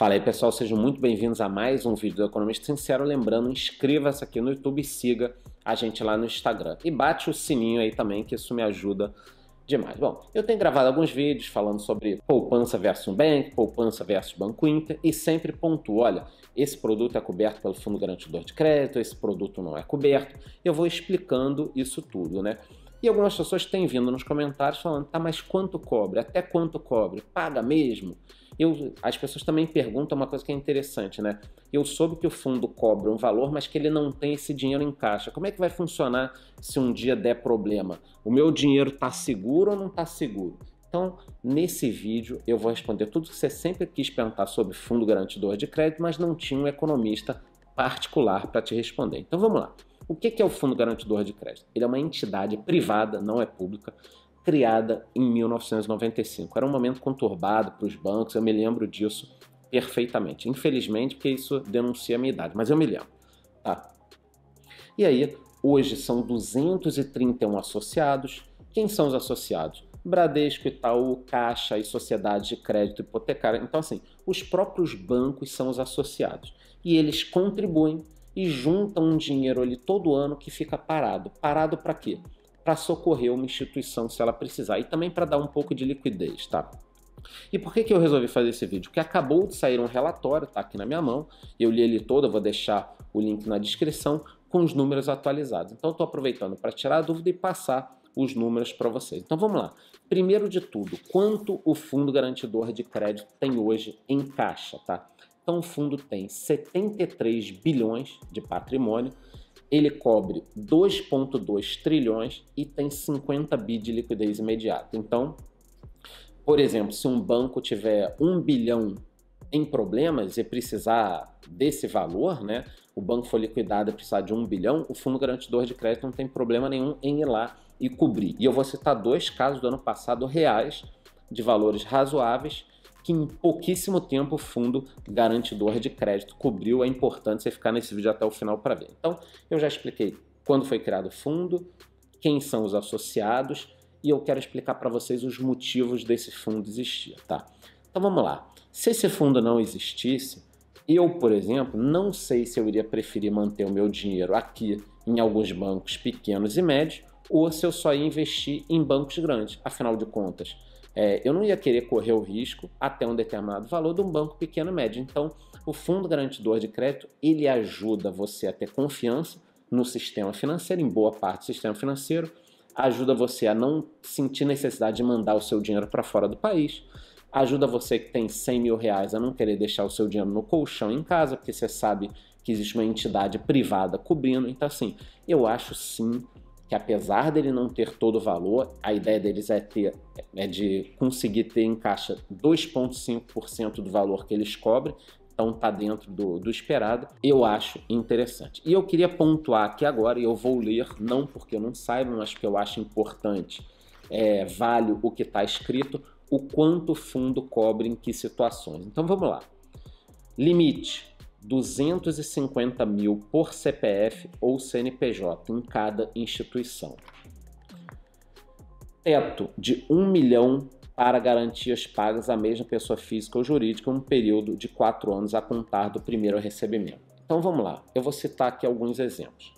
Fala aí pessoal, sejam muito bem-vindos a mais um vídeo do Economista Sincero. Lembrando, inscreva-se aqui no YouTube e siga a gente lá no Instagram. E bate o sininho aí também, que isso me ajuda demais. Bom, eu tenho gravado alguns vídeos falando sobre poupança versus um bank, poupança versus Banco Inter e sempre pontuo, olha, esse produto é coberto pelo Fundo Garantidor de Crédito, esse produto não é coberto. Eu vou explicando isso tudo, né? E algumas pessoas têm vindo nos comentários falando, tá, mas quanto cobre? Até quanto cobre? Paga mesmo? Eu, as pessoas também perguntam uma coisa que é interessante, né? Eu soube que o fundo cobra um valor, mas que ele não tem esse dinheiro em caixa. Como é que vai funcionar se um dia der problema? O meu dinheiro está seguro ou não está seguro? Então, nesse vídeo eu vou responder tudo que você sempre quis perguntar sobre fundo garantidor de crédito, mas não tinha um economista particular para te responder. Então vamos lá. O que é o Fundo Garantidor de Crédito? Ele é uma entidade privada, não é pública, criada em 1995. Era um momento conturbado para os bancos, eu me lembro disso perfeitamente. Infelizmente, porque isso denuncia a minha idade, mas eu me lembro. Tá? E aí, hoje são 231 associados. Quem são os associados? Bradesco, Itaú, Caixa e Sociedade de Crédito Hipotecário. Então, assim, os próprios bancos são os associados. E eles contribuem e juntam um dinheiro ali todo ano que fica parado. Parado para quê? para socorrer uma instituição se ela precisar e também para dar um pouco de liquidez, tá? E por que, que eu resolvi fazer esse vídeo? Porque acabou de sair um relatório, tá aqui na minha mão, eu li ele todo, vou deixar o link na descrição com os números atualizados. Então estou aproveitando para tirar a dúvida e passar os números para vocês. Então vamos lá. Primeiro de tudo, quanto o fundo garantidor de crédito tem hoje em caixa, tá? Então o fundo tem 73 bilhões de patrimônio, ele cobre 2,2 trilhões e tem 50 bi de liquidez imediata. Então, por exemplo, se um banco tiver 1 bilhão em problemas e precisar desse valor, né? O banco for liquidado e precisar de um bilhão, o fundo garantidor de crédito não tem problema nenhum em ir lá e cobrir. E eu vou citar dois casos do ano passado reais de valores razoáveis que em pouquíssimo tempo o fundo garantidor de crédito cobriu. É importante você ficar nesse vídeo até o final para ver. Então, eu já expliquei quando foi criado o fundo, quem são os associados e eu quero explicar para vocês os motivos desse fundo existir, tá? Então vamos lá. Se esse fundo não existisse, eu, por exemplo, não sei se eu iria preferir manter o meu dinheiro aqui em alguns bancos pequenos e médios ou se eu só ia investir em bancos grandes. Afinal de contas, é, eu não ia querer correr o risco até um determinado valor de um banco pequeno e médio. Então, o fundo garantidor de crédito, ele ajuda você a ter confiança no sistema financeiro, em boa parte do sistema financeiro, ajuda você a não sentir necessidade de mandar o seu dinheiro para fora do país, ajuda você que tem 100 mil reais a não querer deixar o seu dinheiro no colchão em casa, porque você sabe que existe uma entidade privada cobrindo. Então, assim, eu acho sim que apesar dele não ter todo o valor, a ideia deles é ter é de conseguir ter em caixa 2,5% do valor que eles cobrem, então está dentro do, do, esperado, eu acho interessante. E eu queria pontuar aqui agora, e eu vou ler, não porque eu não saiba, mas porque eu acho importante, é, vale o que está escrito, o quanto o fundo cobre em que situações. Então vamos lá. Limite 250 mil por CPF ou CNPJ em cada instituição. Teto de 1 milhão para garantias pagas à mesma pessoa física ou jurídica em um período de 4 anos a contar do primeiro recebimento. Então vamos lá, eu vou citar aqui alguns exemplos.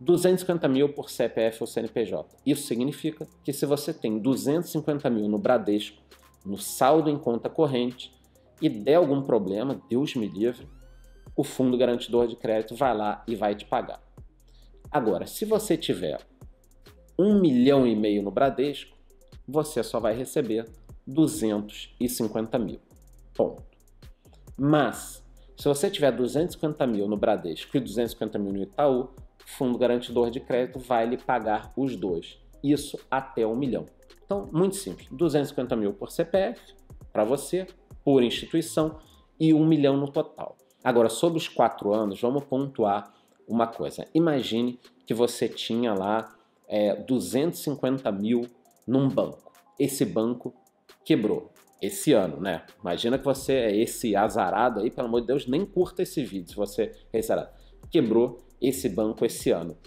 250 mil por CPF ou CNPJ. Isso significa que se você tem 250 mil no Bradesco, no saldo em conta corrente, e der algum problema, Deus me livre, o fundo garantidor de crédito vai lá e vai te pagar. Agora, se você tiver um milhão e meio no Bradesco, você só vai receber 250 mil. Ponto. Mas, se você tiver 250 mil no Bradesco e 250 mil no Itaú, o fundo garantidor de crédito vai lhe pagar os dois. Isso até um milhão. Então, muito simples: 250 mil por CPF para você, por instituição, e um milhão no total. Agora, sobre os quatro anos, vamos pontuar uma coisa. Imagine que você tinha lá é, 250 mil num banco. Esse banco quebrou esse ano, né? Imagina que você é esse azarado aí, pelo amor de Deus, nem curta esse vídeo se você é azarado. Quebrou esse banco esse ano.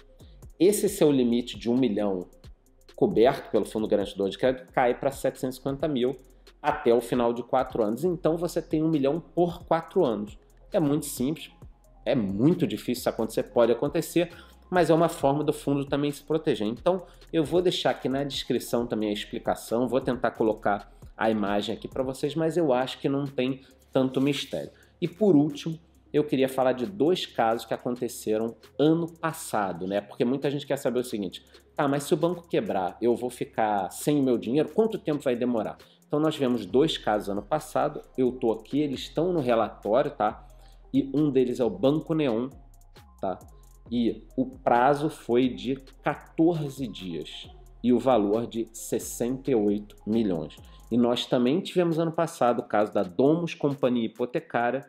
Esse seu limite de um milhão coberto pelo fundo garantidor de crédito cai para 750 mil até o final de quatro anos. Então você tem um milhão por quatro anos. É muito simples, é muito difícil isso acontecer, pode acontecer, mas é uma forma do fundo também se proteger. Então, eu vou deixar aqui na descrição também a explicação, vou tentar colocar a imagem aqui para vocês, mas eu acho que não tem tanto mistério. E por último, eu queria falar de dois casos que aconteceram ano passado, né? Porque muita gente quer saber o seguinte: tá, mas se o banco quebrar, eu vou ficar sem o meu dinheiro? Quanto tempo vai demorar? Então, nós vimos dois casos ano passado, eu tô aqui, eles estão no relatório, tá? e um deles é o Banco Neon, tá? E o prazo foi de 14 dias e o valor de 68 milhões. E nós também tivemos ano passado o caso da Domus Companhia Hipotecária,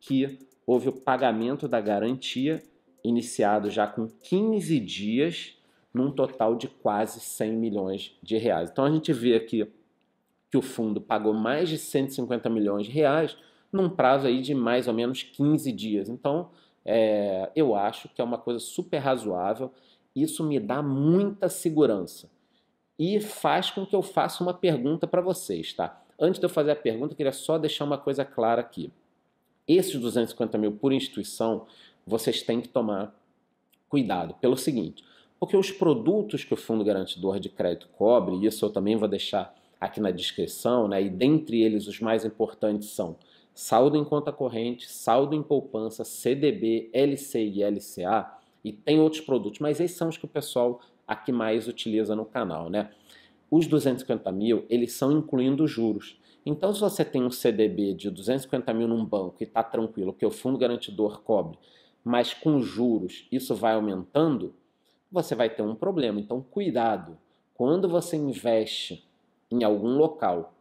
que houve o pagamento da garantia iniciado já com 15 dias, num total de quase 100 milhões de reais. Então a gente vê aqui que o fundo pagou mais de 150 milhões de reais num prazo aí de mais ou menos 15 dias. Então, é, eu acho que é uma coisa super razoável. Isso me dá muita segurança e faz com que eu faça uma pergunta para vocês, tá? Antes de eu fazer a pergunta, eu queria só deixar uma coisa clara aqui. Esses 250 mil por instituição, vocês têm que tomar cuidado pelo seguinte, porque os produtos que o Fundo Garantidor de Crédito cobre, e isso eu também vou deixar aqui na descrição, né? E dentre eles os mais importantes são saldo em conta corrente, saldo em poupança, CDB, LCI, e LCA e tem outros produtos, mas esses são os que o pessoal aqui mais utiliza no canal, né? Os 250 mil, eles são incluindo juros. Então, se você tem um CDB de 250 mil num banco e está tranquilo, que o fundo garantidor cobre, mas com juros isso vai aumentando, você vai ter um problema. Então, cuidado. Quando você investe em algum local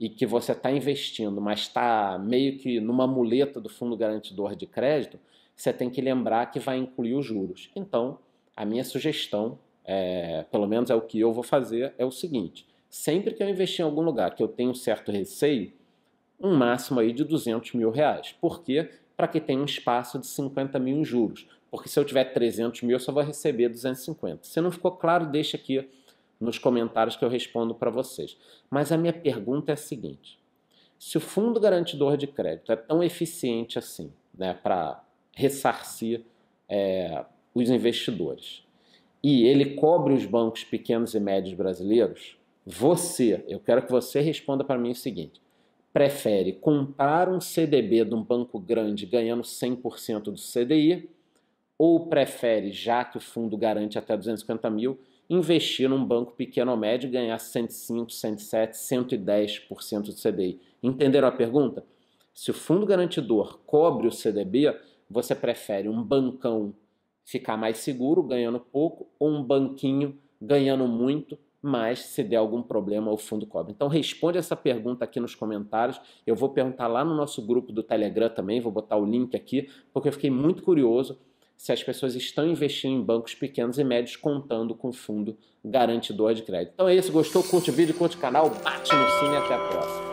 e que você está investindo, mas está meio que numa muleta do fundo garantidor de crédito, você tem que lembrar que vai incluir os juros. Então, a minha sugestão, é, pelo menos é o que eu vou fazer, é o seguinte: sempre que eu investir em algum lugar que eu tenho certo receio, um máximo aí de 200 mil reais. Por quê? Para que tenha um espaço de 50 mil em juros. Porque se eu tiver 300 mil, eu só vou receber 250. Se não ficou claro, deixa aqui nos comentários que eu respondo para vocês. Mas a minha pergunta é a seguinte: se o fundo garantidor de crédito é tão eficiente assim, né, para ressarcir é, os investidores, e ele cobre os bancos pequenos e médios brasileiros, você, eu quero que você responda para mim o seguinte: prefere comprar um CDB de um banco grande ganhando 100% do CDI ou prefere, já que o fundo garante até 250 mil, investir num banco pequeno ou médio e ganhar 105, 107, 110% do CDI. Entenderam a pergunta? Se o fundo garantidor cobre o CDB, você prefere um bancão ficar mais seguro, ganhando pouco, ou um banquinho ganhando muito, mas se der algum problema, o fundo cobre. Então responde essa pergunta aqui nos comentários. Eu vou perguntar lá no nosso grupo do Telegram também, vou botar o link aqui, porque eu fiquei muito curioso se as pessoas estão investindo em bancos pequenos e médios contando com fundo garantidor de crédito. Então é isso, gostou? Curte o vídeo, curte o canal, bate no sino e até a próxima.